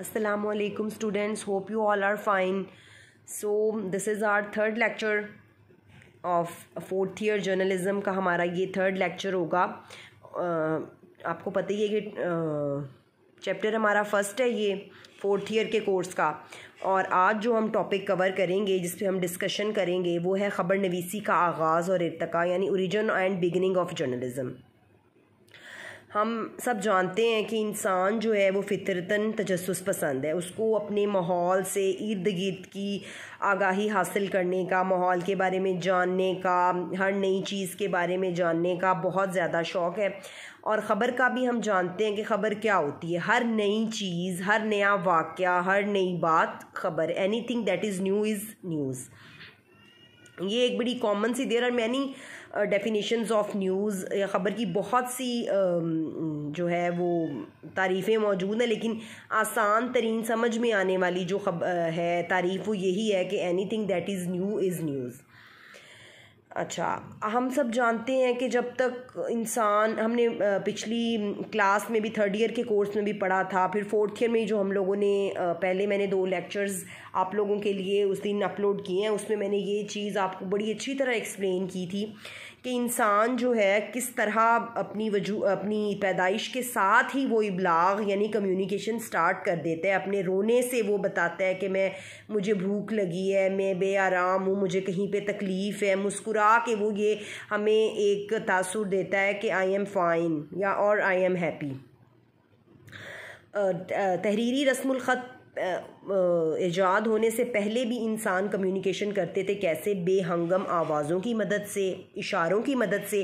Aslam students hope you all are fine so this is our third lecture of fourth year journalism का हमारा ये third lecture होगा uh, आपको पता ही है कि चैप्टर uh, हमारा फर्स्ट है ये फोर्थ ईयर के कोर्स का और आज जो हम टॉपिक कवर करेंगे जिस पर हम डिस्कशन करेंगे वो है ख़बर नवीसी का आगाज़ और इरतका यानी origin and beginning of journalism हम सब जानते हैं कि इंसान जो है वो फितरतन तजस पसंद है उसको अपने माहौल से इर्द गिर्द की आगाही हासिल करने का माहौल के बारे में जानने का हर नई चीज़ के बारे में जानने का बहुत ज़्यादा शौक़ है और ख़बर का भी हम जानते हैं कि ख़बर क्या होती है हर नई चीज़ हर नया वाक़ हर नई बात खबर anything that is new is news ये एक बड़ी कॉमन सी there are many definitions of news या ख़बर की बहुत सी जो है वो तारीफ़ें मौजूद हैं लेकिन आसान तरीन समझ में आने वाली जो खब है तारीफ़ वो यही है कि anything that is new is news अच्छा हम सब जानते हैं कि जब तक इंसान हमने पिछली क्लास में भी थर्ड ईयर के कोर्स में भी पढ़ा था फिर फोर्थ ईयर में जो हम लोगों ने पहले मैंने दो लेक्चर्स आप लोगों के लिए उस दिन अपलोड किए हैं उसमें मैंने ये चीज़ आपको बड़ी अच्छी तरह एक्सप्लेन की थी कि इंसान जो है किस तरह अपनी वजू अपनी पैदाइश के साथ ही वो इबलाग यानी कम्युनिकेशन स्टार्ट कर देता है अपने रोने से वो बताता है कि मैं मुझे भूख लगी है मैं बे आराम हूँ मुझे कहीं पे तकलीफ़ है मुस्कुरा के वो ये हमें एक तासुर देता है कि आई एम फ़ाइन या और आई एम हैप्पी तहरीरी रस्म ख़त ईजाद होने से पहले भी इंसान कम्युनिकेशन करते थे कैसे बेहंगम आवाज़ों की मदद से इशारों की मदद से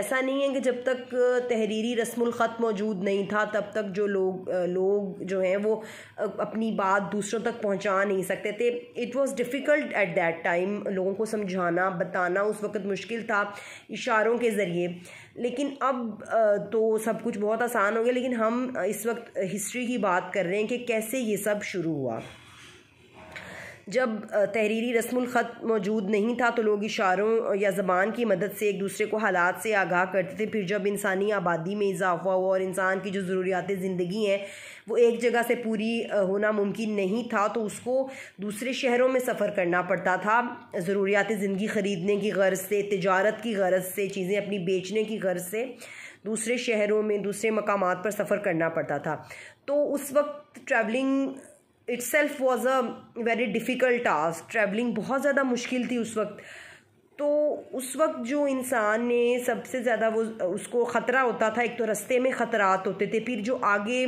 ऐसा नहीं है कि जब तक तहरीरी ख़त मौजूद नहीं था तब तक जो लोग लोग जो हैं वो अपनी बात दूसरों तक पहुंचा नहीं सकते थे it was difficult at that time लोगों को समझाना बताना उस वक्त मुश्किल था इशारों के ज़रिए लेकिन अब तो सब कुछ बहुत आसान हो गया लेकिन हम इस वक्त हिस्ट्री की बात कर रहे हैं कि कैसे ये सब शुरू शुरू हुआ जब तहरीरी रस्म ख़त मौजूद नहीं था तो लोग इशारों या ज़बान की मदद से एक दूसरे को हालात से आगाह करते थे फिर जब इंसानी आबादी में इजाफा हुआ और इंसान की जो ज़रूरियात ज़िंदगी हैं वो एक जगह से पूरी होना मुमकिन नहीं था तो उसको दूसरे शहरों में सफ़र करना पड़ता था ज़रूरियात ज़िंदगी ख़रीदने की गर्ज से तजारत की गरज़ से चीज़ें अपनी बेचने की गर्ज से दूसरे शहरों में दूसरे मकाम पर सफ़र करना पड़ता था तो उस वक्त travelling itself was a very difficult task travelling बहुत ज़्यादा मुश्किल थी उस वक्त तो उस वक्त जो इंसान ने सबसे ज़्यादा वो उसको ख़तरा होता था एक तो रस्ते में ख़तरात होते थे फिर जो आगे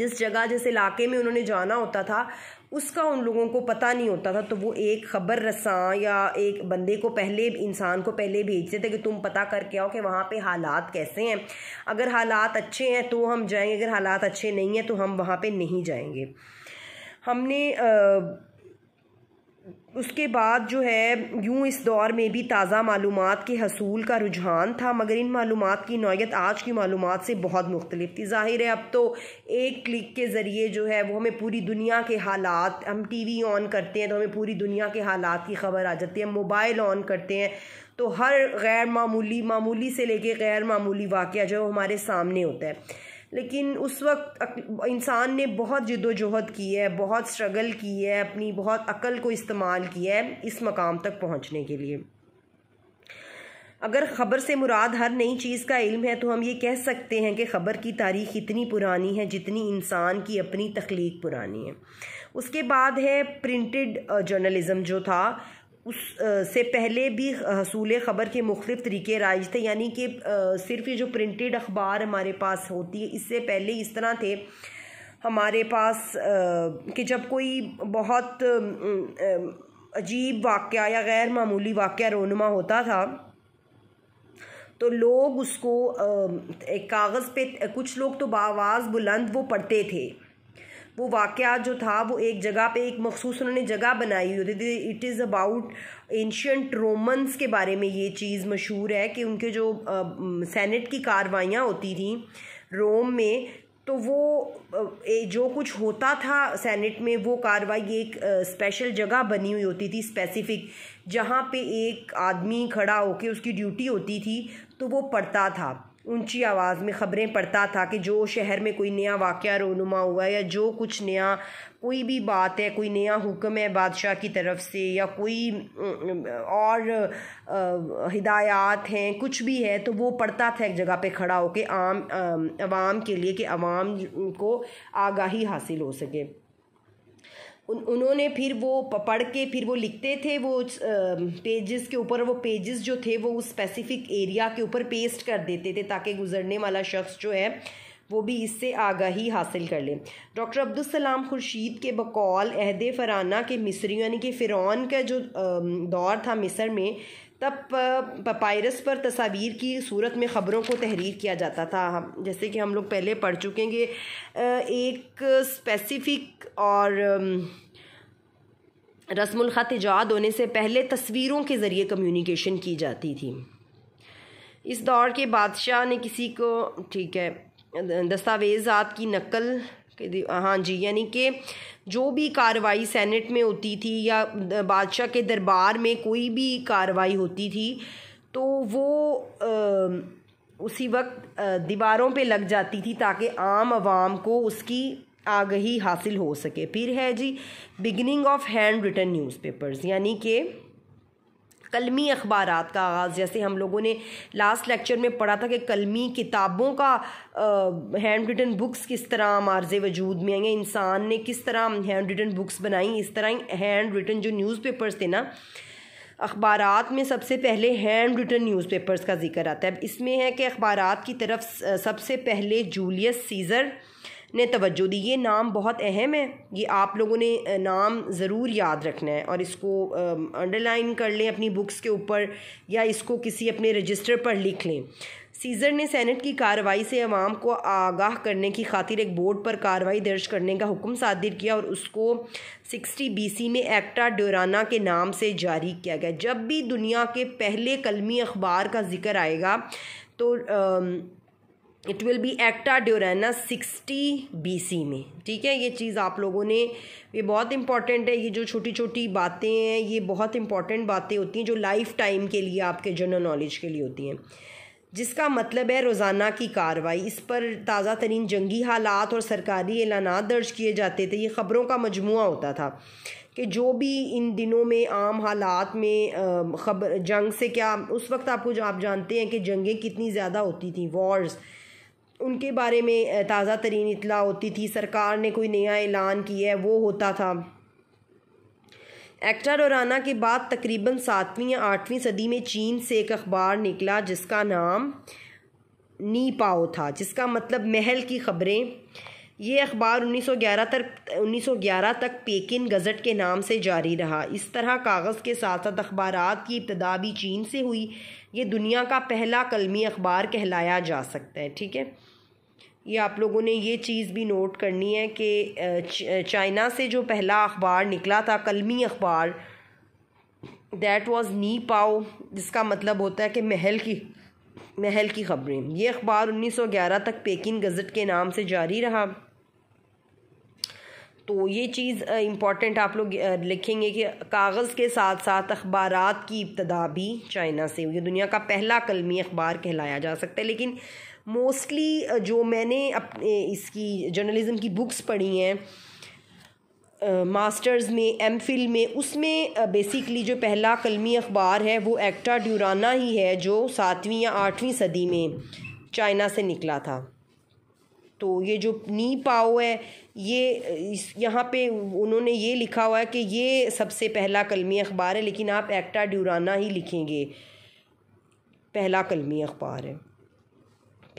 जिस जगह जिस इलाके में उन्होंने जाना होता था उसका उन लोगों को पता नहीं होता था तो वो एक ख़बर रसा या एक बंदे को पहले इंसान को पहले भेजते थे कि तुम पता करके आओ कि वहाँ पे हालात कैसे हैं अगर हालात अच्छे हैं तो हम जाएंगे अगर हालात अच्छे नहीं हैं तो हम वहाँ पे नहीं जाएंगे हमने आ, उसके बाद जो है यूँ इस दौर में भी ताज़ा मालूम के हसूल का रुझान था मगर इन मालूम की नौीयत आज की मालूम से बहुत मुख्तलिफ थी ज़ाहिर है अब तो एक क्लिक के ज़रिए जो है वो हमें पूरी दुनिया के हालात हम टी वी ऑन करते हैं तो हमें पूरी दुनिया के हालात की खबर आ जाती है मोबाइल ऑन करते हैं तो हर गैर मामूली मामूली से लेके गैर मामूली वाक़ जो है हमारे सामने होता है लेकिन उस वक्त इंसान ने बहुत जदोजहद की है बहुत स्ट्रगल की है अपनी बहुत अकल को इस्तेमाल किया है इस मकाम तक पहुँचने के लिए अगर ख़बर से मुराद हर नई चीज़ का इल्म है तो हम ये कह सकते हैं कि ख़बर की तारीख इतनी पुरानी है जितनी इंसान की अपनी तख्लीक पुरानी है उसके बाद है प्रिंटेड जर्नलिज़म जो था उससे पहले भी हसूल ख़बर के मुख्तफ तरीके राइज थे यानी कि सिर्फ ये जो प्रिंटेड अखबार हमारे पास होती है इससे पहले इस तरह थे हमारे पास कि जब कोई बहुत अजीब वाक़ या गैर मामूली वाक़ रोनमा होता था तो लोग उसको कागज़ पे कुछ लोग तो बावाज़ बुलंद वो पढ़ते थे वो वाक़ जो था वो एक जगह पे एक मखसूस उन्होंने जगह बनाई हुई थी it is about ancient Romans के बारे में ये चीज़ मशहूर है कि उनके जो सेनेट की कार्रवाइयाँ होती थी रोम में तो वो जो कुछ होता था सेनेट में वो कार्रवाई एक स्पेशल जगह बनी हुई होती थी स्पेसिफिक जहाँ पे एक आदमी खड़ा होके उसकी ड्यूटी होती थी तो वो पढ़ता था ऊंची आवाज़ में ख़बरें पढ़ता था कि जो शहर में कोई नया वाक़ रोनुमा हुआ है या जो कुछ नया कोई भी बात है कोई नया हुक्म है बादशाह की तरफ से या कोई और हिदायत हैं कुछ भी है तो वो पढ़ता था एक जगह पे खड़ा होकर आम आवाम के लिए कि आवाम को आगाही हासिल हो सके उन उन्होंने फिर वो पढ़ के फिर वो लिखते थे वो पेजेस के ऊपर वो पेजेस जो थे वो उस स्पेसिफिक एरिया के ऊपर पेस्ट कर देते थे ताकि गुजरने वाला शख्स जो है वो भी इससे आगाही हासिल कर ले डॉक्टर अब्दुलसलाम खुर्शीद के बकौल अहद फराना के मिसरी यानी कि फ़िरौन का जो दौर था मिस्र में तब पपायरस पर तस्वीर की सूरत में ख़बरों को तहरीर किया जाता था हम जैसे कि हम लोग पहले पढ़ चुके हैं एक स्पेसिफिक और रस्मखत ईजाद होने से पहले तस्वीरों के ज़रिए कम्युनिकेशन की जाती थी इस दौर के बादशाह ने किसी को ठीक है दस्तावेज़ात की नकल हाँ जी यानी कि जो भी कार्रवाई सेनेट में होती थी या बादशाह के दरबार में कोई भी कार्रवाई होती थी तो वो आ, उसी वक्त दीवारों पे लग जाती थी ताकि आम आवाम को उसकी आगही हासिल हो सके फिर है जी beginning of hand written newspapers यानी कि कलमी अखबार का आगाज़ जैसे हम लोगों ने लास्ट लेक्चर में पढ़ा था कि कलमी किताबों का हैंड रिटन बुक्स किस तरह मार्ज वजूद में आएंगे इंसान ने किस तरह हैंड रिटन बुक्स बनाई इस तरह हैंड रिटन जो न्यूज़ पेपर्स थे ना अखबार में सबसे पहले हैंड रिटन न्यूज़ पेपर्स का जिक्र आता है इसमें है कि अखबार की तरफ सबसे पहले जूलियस सीज़र ने तवज्जो दी ये नाम बहुत अहम है ये आप लोगों ने नाम ज़रूर याद रखना है और इसको अंडरलाइन कर लें अपनी बुक्स के ऊपर या इसको किसी अपने रजिस्टर पर लिख लें सीज़र ने सेनेट की कार्रवाई से अवाम को आगाह करने की खातिर एक बोर्ड पर कार्रवाई दर्ज करने का हुक्म सादिर किया और उसको 60 बीसी में एक्टा डोराना के नाम से जारी किया गया जब भी दुनिया के पहले कलमी अखबार का जिक्र आएगा तो uh, it will be Acta sixty B BC में ठीक है ये चीज़ आप लोगों ने ये बहुत इंपॉर्टेंट है ये जो छोटी छोटी बातें हैं ये बहुत इंपॉर्टेंट बातें होती हैं जो लाइफ टाइम के लिए आपके जनरल नॉलेज के लिए होती हैं जिसका मतलब है रोज़ाना की कार्रवाई इस पर ताज़ा तरीन जंगी हालात और सरकारी एलानात दर्ज किए जाते थे ये ख़बरों का मजमू होता था कि जो भी इन दिनों में आम हालात में खबर जंग से क्या उस वक्त आपको आप जानते हैं कि जंगें कितनी ज़्यादा होती थी वॉर्स उनके बारे में ताज़ा तरीन इतला होती थी सरकार ने कोई नया ऐलान किया है वो होता था और डोराना के बाद तकरीबन सातवीं या आठवीं सदी में चीन से एक अखबार निकला जिसका नाम नी पाओ था जिसका मतलब महल की खबरें ये अखबार 1911 तक 1911 तक पेकिन गज़ट के नाम से जारी रहा इस तरह कागज़ के साथ साथ अखबार की इब्तदा भी चीन से हुई ये दुनिया का पहला कलमी अखबार कहलाया जा सकता है ठीक है ये आप लोगों ने ये चीज़ भी नोट करनी है कि चाइना से जो पहला अखबार निकला था कलमी अखबार दैट वाज नी पाओ जिसका मतलब होता है कि महल की महल की खबरें ये अखबार 1911 तक पेकिन गज़ट के नाम से जारी रहा तो ये चीज़ इम्पॉर्टेंट आप लोग लिखेंगे कि कागज़ के साथ साथ अखबार की इब्तदा भी चाइना से हुई दुनिया का पहला कलमी अखबार कहलाया जा सकता है लेकिन मोस्टली जो मैंने अपने इसकी जर्नलिज़म की बुक्स पढ़ी हैं मास्टर्स में एम फिल में उसमें बेसिकली जो पहला कलमी अखबार है वो एक्टा ड्यूराना ही है जो सातवीं या आठवीं सदी में चाइना से निकला था तो ये जो नी पाओ है ये यहाँ पे उन्होंने ये लिखा हुआ है कि ये सबसे पहला कलमी अखबार है लेकिन आप एक्टा ड्यूराना ही लिखेंगे पहला कलमी अखबार है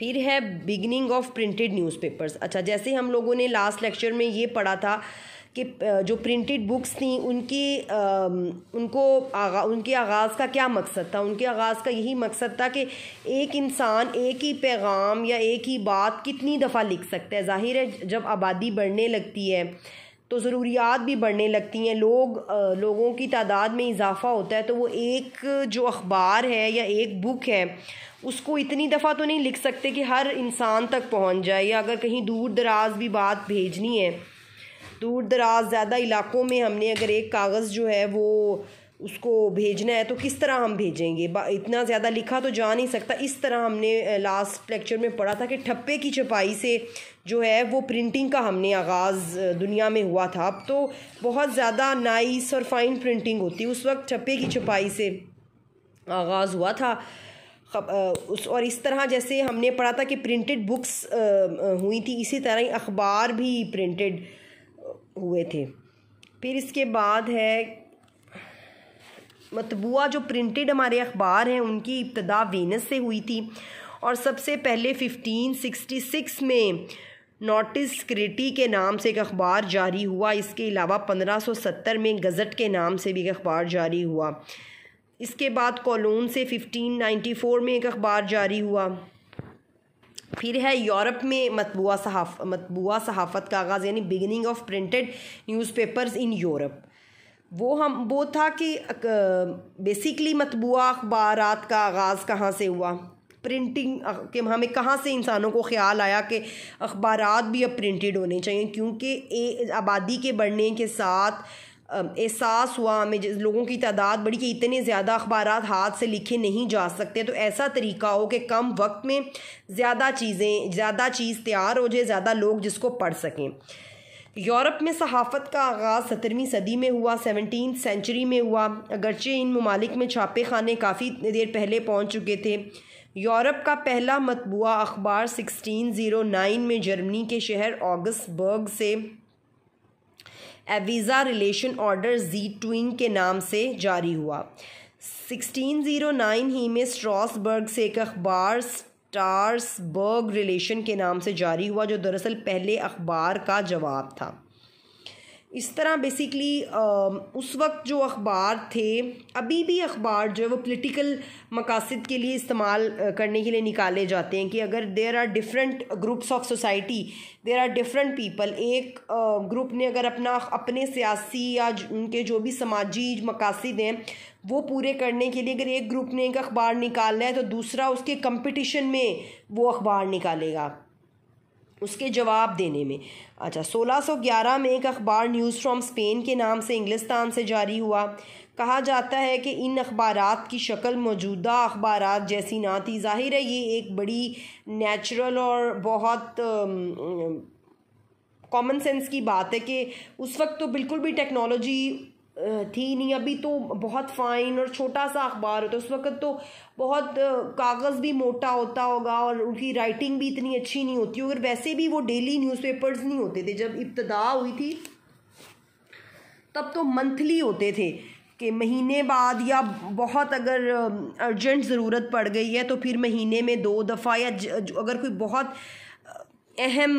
फिर है बिगनिंग ऑफ प्रिंटेड न्यूज़पेपर्स अच्छा जैसे हम लोगों ने लास्ट लेक्चर में ये पढ़ा था कि जो प्रिंटेड बुक्स थी उनकी आ, उनको आगा उनके आगाज़ का क्या मकसद था उनके आगाज़ का यही मकसद था कि एक इंसान एक ही पैगाम या एक ही बात कितनी दफ़ा लिख सकता है ज़ाहिर है जब आबादी बढ़ने लगती है तो ज़रूरियात भी बढ़ने लगती हैं लोग आ, लोगों की तादाद में इजाफ़ा होता है तो वो एक जो अखबार है या एक बुक है उसको इतनी दफ़ा तो नहीं लिख सकते कि हर इंसान तक पहुंच जाए या अगर कहीं दूर दराज भी बात भेजनी है दूर दराज ज़्यादा इलाकों में हमने अगर एक कागज़ जो है वो उसको भेजना है तो किस तरह हम भेजेंगे इतना ज़्यादा लिखा तो जा नहीं सकता इस तरह हमने लास्ट लेक्चर में पढ़ा था कि ठप्पे की छपाई से जो है वो प्रिंटिंग का हमने आगाज़ दुनिया में हुआ था अब तो बहुत ज़्यादा नाइस और फाइन प्रिंटिंग होती उस वक्त ठप्पे की छपाई से आगाज़ हुआ था उस और इस तरह जैसे हमने पढ़ा था कि प्रिंटेड बुक्स हुई थी इसी तरह ही अखबार भी प्रिंटेड हुए थे फिर इसके बाद है मतबूआ जो प्रिंटेड हमारे अखबार हैं उनकी इब्तदा वेनस से हुई थी और सबसे पहले 1566 में नोटिस क्रिटी के नाम से एक अखबार जारी हुआ इसके अलावा 1570 में गज़ट के नाम से भी एक अखबार जारी हुआ इसके बाद कोलोन से 1594 में एक अखबार जारी हुआ फिर है यूरोप में मतबूआ सहाफ मतबूआ सहाफ़त का आगाज़ यानी beginning of printed newspapers in Europe वो हम वो था कि बेसिकली मतबूआ अखबार का आगाज़ कहाँ से हुआ प्रिंटिंग के हमें कहाँ से इंसानों को ख्याल आया कि अखबार भी अब प्रिंटेड होने चाहिए क्योंकि आबादी के बढ़ने के साथ एहसास हुआ हमें जिस लोगों की तादाद बढ़ी कि इतने ज़्यादा अखबार हाथ से लिखे नहीं जा सकते तो ऐसा तरीका हो कि कम वक्त में ज़्यादा चीज़ें ज़्यादा चीज़ तैयार हो जाए ज़्यादा लोग जिसको पढ़ सकें यूरोप में सहाफ़त का आगाज़ सत्रहवीं सदी में हुआ सेवनटीन सेंचुरी में हुआ अगरचे इन ममालिक में छापे खाने काफ़ी देर पहले पहुँच चुके थे यूरोप का पहला मतबूा अखबार सिक्सटीन ज़ीरो नाइन में जर्मनी के शहर बर्ग से एविज़ा रिलेशन ऑर्डर जी ट्विंग के नाम से जारी हुआ 1609 ही में स्ट्रॉसबर्ग से एक अखबार स्टार्सबर्ग रिलेशन के नाम से जारी हुआ जो दरअसल पहले अखबार का जवाब था इस तरह बेसिकली um, उस वक्त जो अखबार थे अभी भी अखबार जो है वो पोलिटिकल मकासद के लिए इस्तेमाल करने के लिए निकाले जाते हैं कि अगर there are different groups of society there are different people एक ग्रुप ने अगर अपना अपने सियासी या उनके जो भी समाजी मकासद हैं वो पूरे करने के लिए अगर एक ग्रुप ने एक अखबार निकालना है तो दूसरा उसके कंपटीशन में वो अखबार निकालेगा उसके जवाब देने में अच्छा 1611 में एक अखबार न्यूज़ फ्रॉम स्पेन के नाम से इंग्लिस्तान से जारी हुआ कहा जाता है कि इन अखबार की शक्ल मौजूदा अखबार जैसी ना थी ज़ाहिर है ये एक बड़ी नेचुरल और बहुत कॉमन सेंस की बात है कि उस वक्त तो बिल्कुल भी टेक्नोलॉजी थी नहीं अभी तो बहुत फ़ाइन और छोटा सा अखबार होता उस वक़्त तो बहुत कागज़ भी मोटा होता होगा और उनकी राइटिंग भी इतनी अच्छी नहीं होती अगर वैसे भी वो डेली न्यूज़पेपर्स नहीं होते थे जब इब्तदा हुई थी तब तो मंथली होते थे कि महीने बाद या बहुत अगर अर्जेंट ज़रूरत पड़ गई है तो फिर महीने में दो दफ़ा या अगर कोई बहुत अहम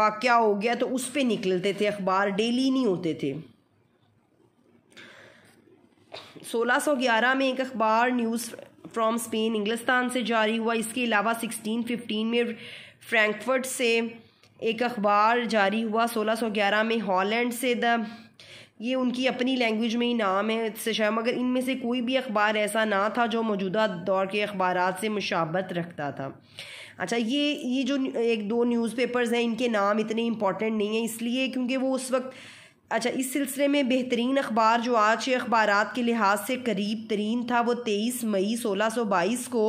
वाक़ हो गया तो उस पर निकलते थे अखबार डेली नहीं होते थे 1611 में एक अखबार न्यूज़ फ्रॉम स्पेन इंग्लिस्तान से जारी हुआ इसके अलावा 1615 में फ्रैंकफर्ट से एक अखबार जारी हुआ 1611 में हॉलैंड से द ये उनकी अपनी लैंग्वेज में ही नाम है इससे शायद मगर इनमें से कोई भी अखबार ऐसा ना था जो मौजूदा दौर के अखबार से मुशाबत रखता था अच्छा ये ये जो एक दो न्यूज़पेपर्स हैं इनके नाम इतने इम्पॉर्टेंट नहीं है इसलिए क्योंकि वो उस वक्त अच्छा इस सिलसिले में बेहतरीन अखबार जो आज अखबार के लिहाज से करीब तरीन था वो तेईस मई सोलह सौ बाईस को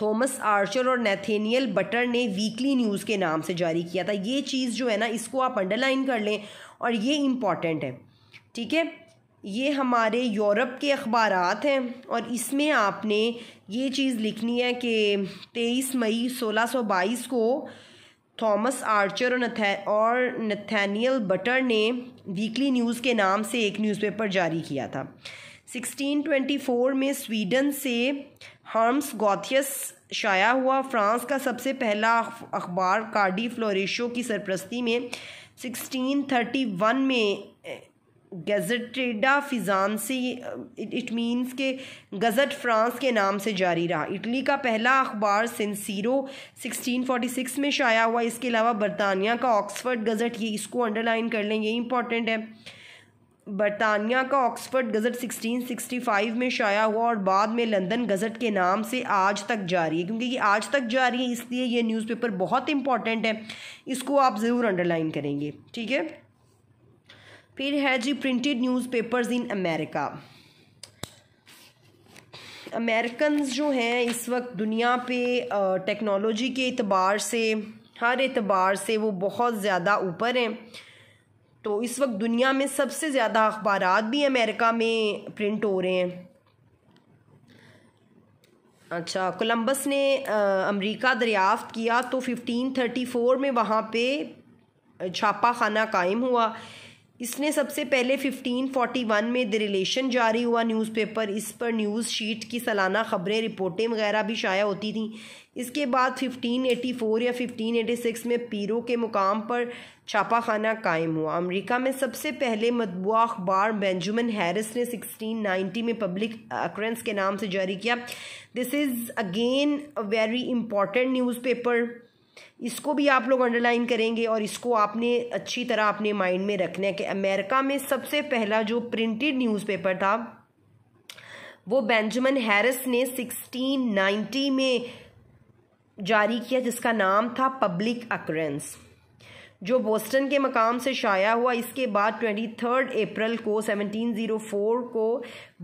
थॉमस आर्चर और नैथेनियल बटर ने वीकली न्यूज़ के नाम से जारी किया था ये चीज़ जो है ना इसको आप अंडरलाइन कर लें और ये इम्पॉर्टेंट है ठीक है ये हमारे यूरोप के अखबार हैं और इसमें आपने ये चीज़ लिखनी है कि तेईस मई सोलह सौ बाईस को थॉमस आर्चर और नथै और नथैनियल बटर ने वीकली न्यूज़ के नाम से एक न्यूज़पेपर जारी किया था 1624 में स्वीडन से हार्म्स गोथियस शाया हुआ फ्रांस का सबसे पहला अखबार कार्डी फ्लोरिशो की सरप्रस्ती में 1631 में गजटेडा फिजान से इट uh, मीन्स के गज़ट फ्रांस के नाम से जारी रहा इटली का पहला अखबार सिंसीरो 1646 में शाया हुआ इसके अलावा बरतानिया का ऑक्सफर्ड गज़ट ये इसको अंडरलाइन कर लें ये इंपॉर्टेंट है बरतानिया का ऑक्सफर्ड गज़ट 1665 में शाया हुआ और बाद में लंदन गज़ट के नाम से आज तक जारी है क्योंकि ये आज तक जारी है इसलिए ये न्यूज़पेपर बहुत इंपॉर्टेंट है इसको आप ज़रूर अंडरलाइन करेंगे ठीक है फिर है जी printed newspapers in America American जो हैं इस वक्त दुनिया पे टेक्नोलॉजी के अतबार से हर एतबार से वो बहुत ज़्यादा ऊपर हैं तो इस वक्त दुनिया में सबसे ज़्यादा अखबार भी अमेरिका में प्रिंट हो रहे हैं अच्छा कोलम्बस ने अमेरिका दरियाफ्त किया तो 1534 में वहाँ पे छापा खाना कायम हुआ इसने सबसे पहले 1541 में द रिलेशन जारी हुआ न्यूज़पेपर इस पर न्यूज़ शीट की सालाना खबरें रिपोर्टें वगैरह भी शाया होती थी इसके बाद 1584 या 1586 में पीरो के मुकाम पर छापाखाना कायम हुआ अमेरिका में सबसे पहले मतबूआ अखबार बेंजामिन हैरिस ने 1690 में पब्लिक अक्रेंस के नाम से जारी किया this is again a very important newspaper इसको भी आप लोग अंडरलाइन करेंगे और इसको आपने अच्छी तरह अपने माइंड में रखना है कि अमेरिका में सबसे पहला जो प्रिंटेड न्यूज़पेपर था वो बेंजामिन हैरिस ने 1690 में जारी किया जिसका नाम था पब्लिक अक्रेंस जो बोस्टन के मकाम से शाया हुआ इसके बाद ट्वेंटी थर्ड अप्रैल को 1704 को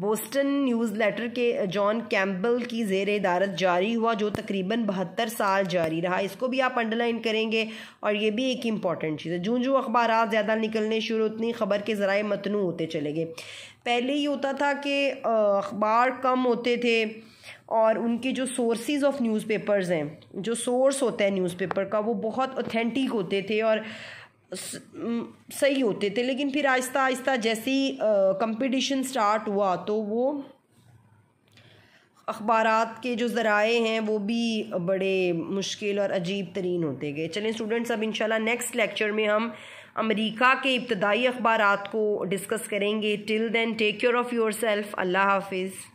बोस्टन न्यूज़ लेटर के जॉन कैम्बल की जेर इदारत जारी हुआ जो तकरीबन बहत्तर साल जारी रहा इसको भी आप अंडरलाइन करेंगे और ये भी एक इम्पॉर्टेंट चीज़ है जूँ जूँ अखबार ज़्यादा निकलने शुरू उतनी खबर के ज़रा मतनू होते चले गए पहले ये होता था कि अखबार कम होते थे और उनके जो सोर्सेज ऑफ न्यूज़पेपर्स हैं जो सोर्स होता है न्यूज़पेपर का वो बहुत ऑथेंटिक होते थे और सही होते थे लेकिन फिर आहिस्ता आहिस्ता ही कंपटीशन स्टार्ट हुआ तो वो अखबार के जो ज़राए हैं वो भी बड़े मुश्किल और अजीब तरीन होते गए चलें स्टूडेंट्स अब इंशाल्लाह नेक्स्ट लेक्चर में हम अमेरिका के इब्तदाई अखबार को डिस्कस करेंगे till then take care of yourself अल्लाह हाफिज़